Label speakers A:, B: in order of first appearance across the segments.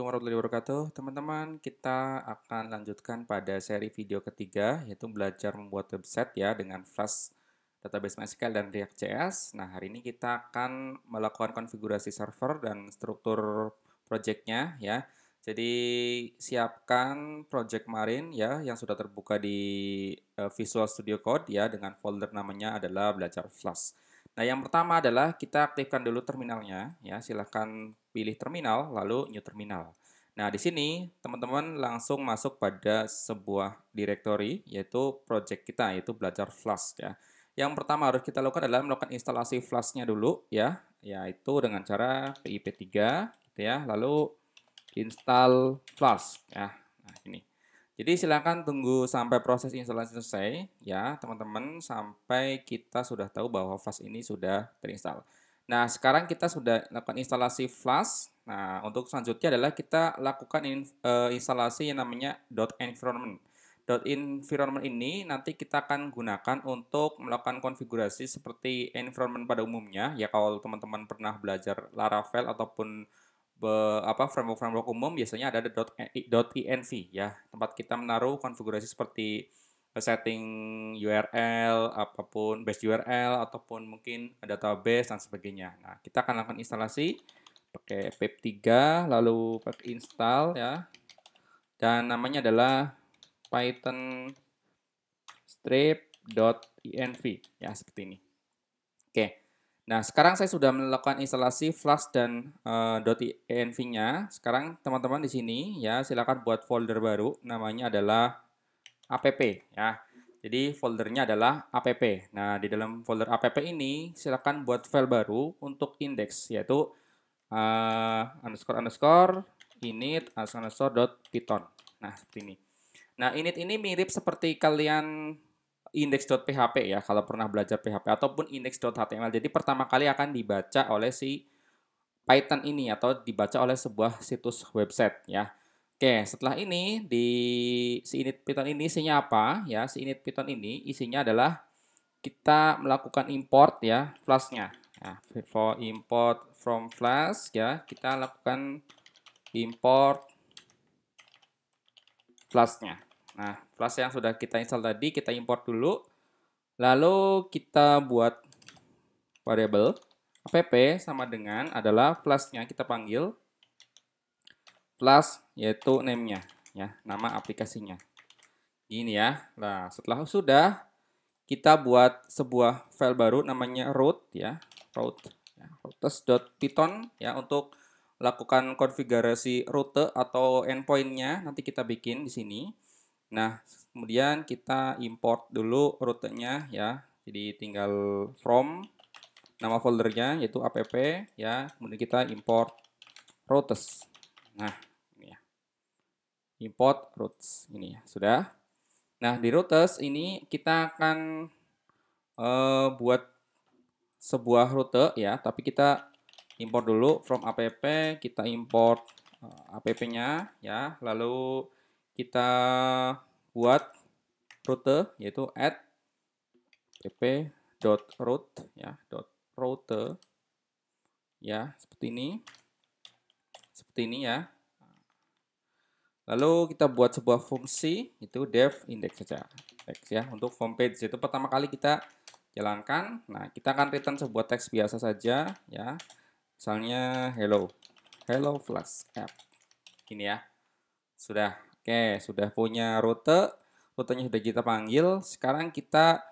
A: Assalamualaikum warahmatullahi wabarakatuh. Teman-teman, kita akan lanjutkan pada seri video ketiga, yaitu belajar membuat website ya dengan Flash, Database MySQL dan React JS. Nah, hari ini kita akan melakukan konfigurasi server dan struktur projectnya ya. Jadi, siapkan project kemarin ya yang sudah terbuka di eh, Visual Studio Code ya dengan folder namanya adalah belajar Flash. Nah, yang pertama adalah kita aktifkan dulu terminalnya ya. Silahkan pilih terminal lalu new terminal. Nah, di sini teman-teman langsung masuk pada sebuah directory yaitu project kita yaitu belajar Flask ya. Yang pertama harus kita lakukan adalah melakukan instalasi Flask-nya dulu ya, yaitu dengan cara pip3 gitu ya, lalu install Flask ya. Jadi silakan tunggu sampai proses instalasi selesai ya teman-teman sampai kita sudah tahu bahwa flash ini sudah terinstall. Nah sekarang kita sudah lakukan instalasi flash. Nah untuk selanjutnya adalah kita lakukan in, uh, instalasi yang namanya dot .environment. Dot .environment ini nanti kita akan gunakan untuk melakukan konfigurasi seperti environment pada umumnya. Ya kalau teman-teman pernah belajar Laravel ataupun be, apa framework-framework umum biasanya ada .env ya, tempat kita menaruh konfigurasi seperti setting URL, apapun base URL ataupun mungkin database dan sebagainya. Nah, kita akan lakukan instalasi pakai pip3 lalu pakai install ya. Dan namanya adalah python strip.env ya seperti ini. Oke. Nah, sekarang saya sudah melakukan instalasi flash dan uh, eh, .env-nya. Sekarang teman-teman di sini ya, silakan buat folder baru namanya adalah app ya. Jadi foldernya adalah app. Nah, di dalam folder app ini silakan buat file baru untuk index yaitu uh, underscore underscore init underscore dot python. Nah, seperti ini. Nah, init ini mirip seperti kalian index.php ya kalau pernah belajar PHP ataupun index.html. Jadi pertama kali akan dibaca oleh si Python ini atau dibaca oleh sebuah situs website ya. Oke, setelah ini di si init Python ini isinya apa? Ya, si init Python ini isinya adalah kita melakukan import ya flashnya. Nah, for import from flash ya, kita lakukan import flashnya. Nah, Flash yang sudah kita install tadi kita import dulu. Lalu kita buat variable app sama dengan adalah flashnya kita panggil plus yaitu name ya, nama aplikasinya. ini ya. Nah, setelah sudah kita buat sebuah file baru namanya root ya, root ya, routes.python ya untuk lakukan konfigurasi route atau endpointnya nanti kita bikin di sini. Nah, kemudian kita import dulu rutenya ya. Jadi tinggal from nama foldernya yaitu app ya. Kemudian kita import routes. Nah, ini ya. Import routes ini ya. Sudah. Nah, di routes ini kita akan uh, buat sebuah rute ya, tapi kita import dulu from app, kita import uh, app-nya ya, lalu kita buat rute yaitu add route ya dot route ya seperti ini seperti ini ya lalu kita buat sebuah fungsi itu dev index saja index ya untuk page itu pertama kali kita jalankan nah kita akan return sebuah teks biasa saja ya misalnya hello hello flash app ini ya sudah Oke, sudah punya rute, rutenya sudah kita panggil. Sekarang kita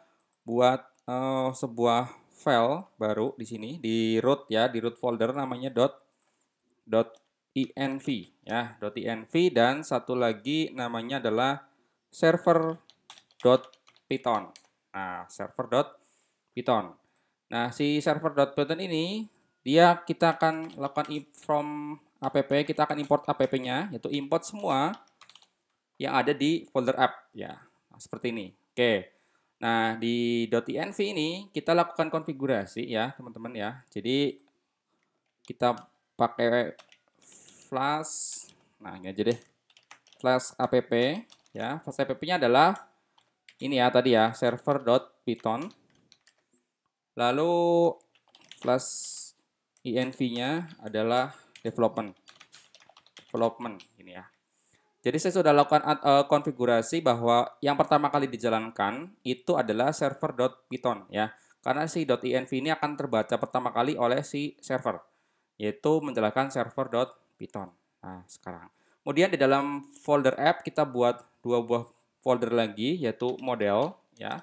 A: buat uh, sebuah file baru di sini di root ya, di root folder namanya dot dot .env ya, dot .env dan satu lagi namanya adalah server dot .python. Nah, server dot .python. Nah, si server dot .python ini dia kita akan lakukan from app, kita akan import app-nya yaitu import semua yang ada di folder app ya seperti ini. Oke. Nah di .env ini kita lakukan konfigurasi ya teman-teman ya. Jadi kita pakai flash, nah ini aja deh, flash app ya. Flash app-nya adalah ini ya tadi ya server .python Lalu flash env-nya adalah development, development ini ya. Jadi saya sudah lakukan uh, konfigurasi bahwa yang pertama kali dijalankan itu adalah server.python ya. Karena si .env ini akan terbaca pertama kali oleh si server yaitu menjalankan server.python. Nah, sekarang. Kemudian di dalam folder app kita buat dua buah folder lagi yaitu model ya.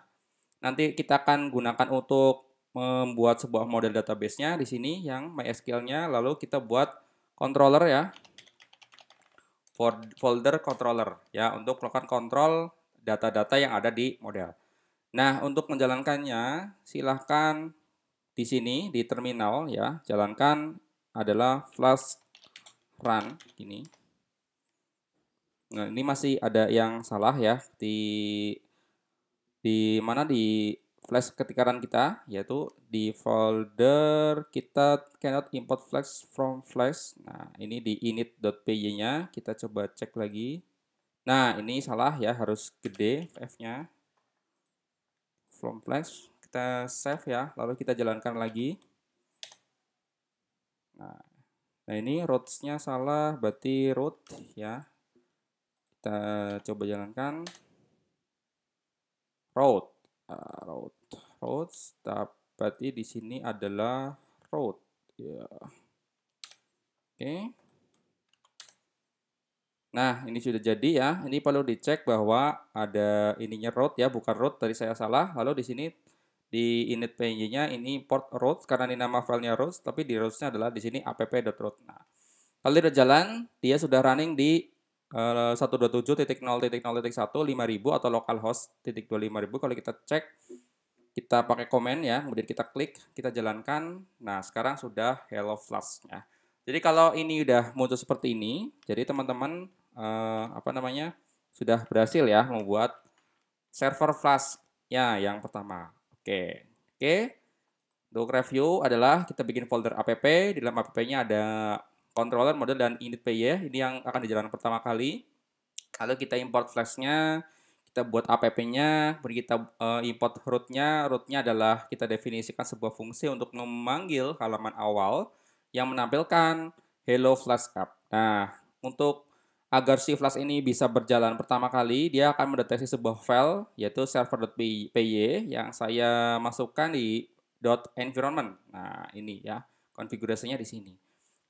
A: Nanti kita akan gunakan untuk membuat sebuah model database-nya di sini yang MySQL-nya lalu kita buat controller ya folder controller ya untuk melakukan kontrol data-data yang ada di model. Nah, untuk menjalankannya silahkan di sini di terminal ya, jalankan adalah flash run ini. Nah, ini masih ada yang salah ya di di mana di flash ketikaran kita yaitu di folder kita cannot import flash from flash. Nah, ini di init.py-nya kita coba cek lagi. Nah, ini salah ya, harus gede f-nya. From flash kita save ya, lalu kita jalankan lagi. Nah, nah ini routes-nya salah, berarti root ya. Kita coba jalankan route uh, road roads tapi di sini adalah road ya yeah. oke okay. Nah, ini sudah jadi ya. Ini perlu dicek bahwa ada ininya road ya, bukan road tadi saya salah. Lalu di sini di init png-nya ini port root karena ini nama filenya root tapi di rootnya adalah di sini app.road. Nah, kalau sudah jalan, dia sudah running di satu atau localhost titik kalau kita cek kita pakai komen ya kemudian kita klik kita jalankan nah sekarang sudah hello flash ya jadi kalau ini udah muncul seperti ini jadi teman-teman eh, apa namanya sudah berhasil ya membuat server flash ya yang pertama oke oke untuk review adalah kita bikin folder app di dalam app-nya ada controller, model, dan init PY. Ini yang akan dijalankan pertama kali. Lalu kita import flashnya, kita buat app-nya, kemudian kita uh, import root-nya. Root-nya adalah kita definisikan sebuah fungsi untuk memanggil halaman awal yang menampilkan hello flash app. Nah, untuk agar si flash ini bisa berjalan pertama kali, dia akan mendeteksi sebuah file yaitu server.py yang saya masukkan di .environment. Nah, ini ya konfigurasinya di sini.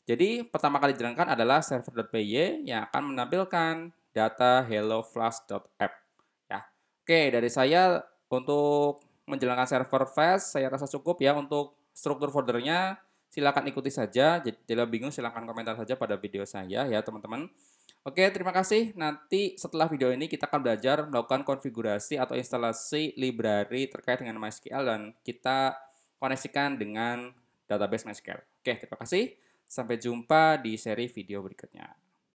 A: Jadi pertama kali dijalankan adalah server.py yang akan menampilkan data helloflash.app Ya. Oke, dari saya untuk menjalankan server fast, saya rasa cukup ya untuk struktur foldernya. Silakan ikuti saja. Jika bingung silakan komentar saja pada video saya ya teman-teman. Oke, terima kasih. Nanti setelah video ini kita akan belajar melakukan konfigurasi atau instalasi library terkait dengan MySQL dan kita koneksikan dengan database MySQL. Oke, terima kasih. Sampai jumpa di seri video berikutnya.